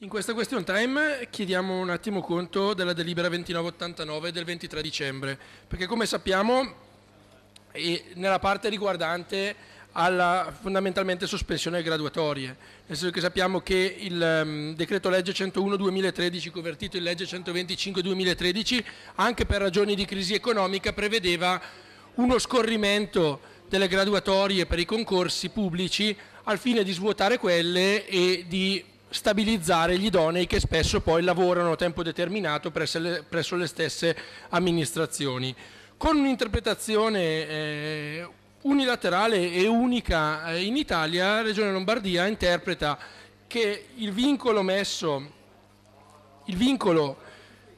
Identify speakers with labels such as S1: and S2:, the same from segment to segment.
S1: In questa question time chiediamo un attimo conto della delibera 2989 del 23 dicembre, perché come sappiamo eh, nella parte riguardante alla fondamentalmente sospensione graduatorie, nel senso che sappiamo che il um, decreto legge 101-2013 convertito in legge 125-2013 anche per ragioni di crisi economica prevedeva uno scorrimento delle graduatorie per i concorsi pubblici al fine di svuotare quelle e di stabilizzare gli idonei che spesso poi lavorano a tempo determinato presso le, stesse amministrazioni. Con un'interpretazione eh, unilaterale e unica eh, in Italia, la Regione Lombardia interpreta che il vincolo messo, il vincolo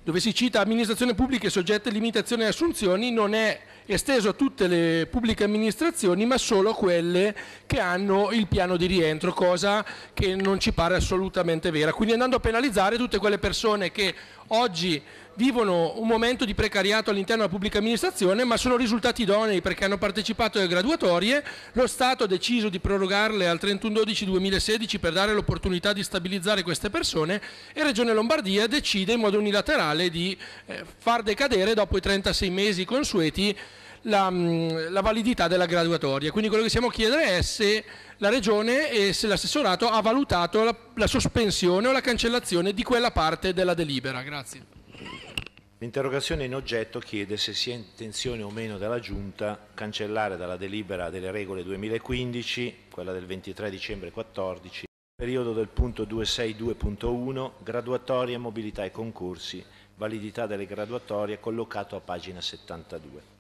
S1: dove si cita amministrazione pubblica e soggetta a limitazioni e assunzioni, non è esteso a tutte le pubbliche amministrazioni, ma solo a quelle che hanno il piano di rientro, cosa che non ci pare assolutamente vera. Quindi andando a penalizzare tutte quelle persone che oggi vivono un momento di precariato all'interno della pubblica amministrazione, ma sono risultati idonei perché hanno partecipato alle graduatorie, lo Stato ha deciso di prorogarle al 31-12-2016 per dare l'opportunità di stabilizzare queste persone e Regione Lombardia decide in modo unilaterale di eh, far decadere dopo i 36 mesi consueti la, mm, la validità della graduatoria. Quindi quello che stiamo a chiedere è se la Regione e se l'assessorato ha valutato la, la sospensione o la cancellazione di quella parte della delibera. Grazie.
S2: L'interrogazione in oggetto chiede se sia intenzione o meno della Giunta cancellare dalla delibera delle regole 2015, quella del 23 dicembre 2014, periodo del punto 262.1, graduatoria, mobilità e concorsi, validità delle graduatorie, collocato a pagina 72.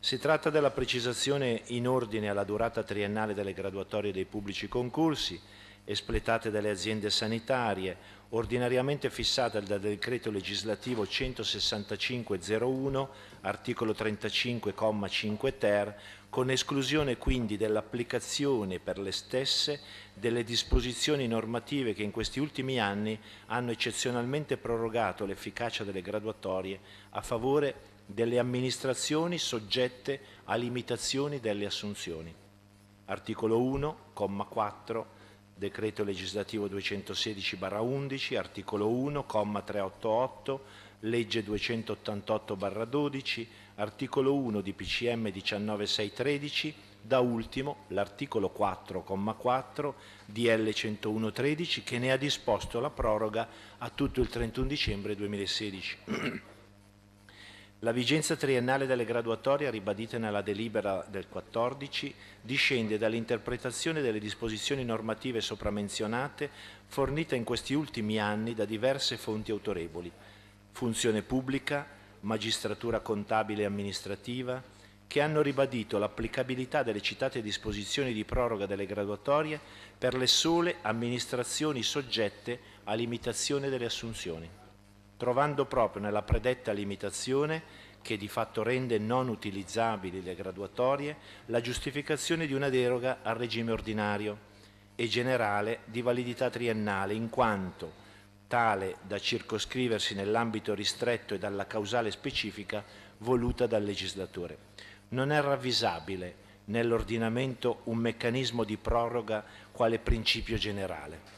S2: Si tratta della precisazione in ordine alla durata triennale delle graduatorie dei pubblici concorsi espletate dalle aziende sanitarie, ordinariamente fissata dal decreto legislativo 16501, articolo 35,5 ter, con esclusione quindi dell'applicazione per le stesse delle disposizioni normative che in questi ultimi anni hanno eccezionalmente prorogato l'efficacia delle graduatorie a favore delle amministrazioni soggette a limitazioni delle assunzioni. Articolo 1, comma 4, decreto legislativo 216-11, articolo 1, comma 388, legge 288-12, articolo 1 di PCM 19613, da ultimo l'articolo 4, comma 4 di L 10113 che ne ha disposto la proroga a tutto il 31 dicembre 2016. La vigenza triennale delle graduatorie, ribadite nella delibera del 14, discende dall'interpretazione delle disposizioni normative sopramenzionate fornite in questi ultimi anni da diverse fonti autorevoli, funzione pubblica, magistratura contabile e amministrativa, che hanno ribadito l'applicabilità delle citate disposizioni di proroga delle graduatorie per le sole amministrazioni soggette a limitazione delle assunzioni trovando proprio nella predetta limitazione che di fatto rende non utilizzabili le graduatorie, la giustificazione di una deroga al regime ordinario e generale di validità triennale, in quanto tale da circoscriversi nell'ambito ristretto e dalla causale specifica voluta dal legislatore. Non è ravvisabile nell'ordinamento un meccanismo di proroga quale principio generale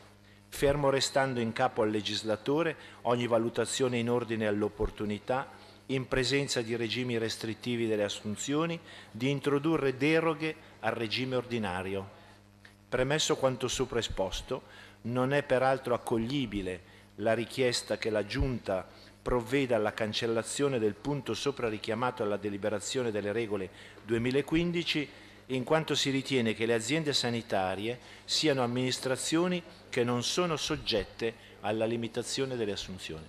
S2: fermo restando in capo al legislatore ogni valutazione in ordine all'opportunità, in presenza di regimi restrittivi delle assunzioni, di introdurre deroghe al regime ordinario. Premesso quanto sopra esposto, non è peraltro accoglibile la richiesta che la Giunta provveda alla cancellazione del punto sopra richiamato alla deliberazione delle regole 2015 in quanto si ritiene che le aziende sanitarie siano amministrazioni che non sono soggette alla limitazione delle assunzioni.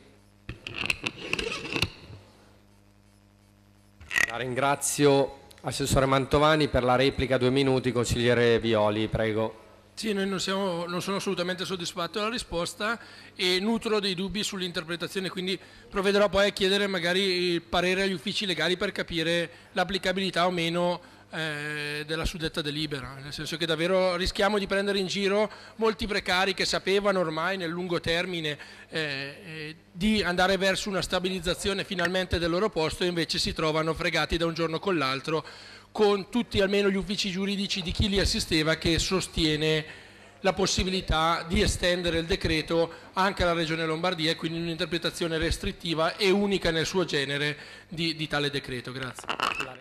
S2: La ringrazio Assessore
S1: Mantovani per la replica due minuti, consigliere Violi, prego. Sì, noi non, siamo, non sono assolutamente soddisfatto della risposta e nutro dei dubbi sull'interpretazione, quindi provvederò poi a chiedere magari il parere agli uffici legali per capire l'applicabilità o meno eh, della suddetta delibera, nel senso che davvero rischiamo di prendere in giro molti precari che sapevano ormai nel lungo termine eh, eh, di andare verso una stabilizzazione finalmente del loro posto e invece si trovano fregati da un giorno con l'altro con tutti almeno gli uffici giuridici di chi li assisteva che sostiene la possibilità di estendere il decreto anche alla Regione Lombardia e quindi un'interpretazione restrittiva e unica nel suo
S2: genere di, di tale decreto. Grazie.